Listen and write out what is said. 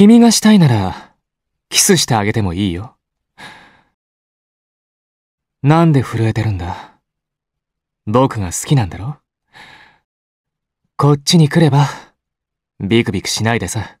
君がしたいなら、キスしてあげてもいいよ。なんで震えてるんだ僕が好きなんだろこっちに来れば、ビクビクしないでさ。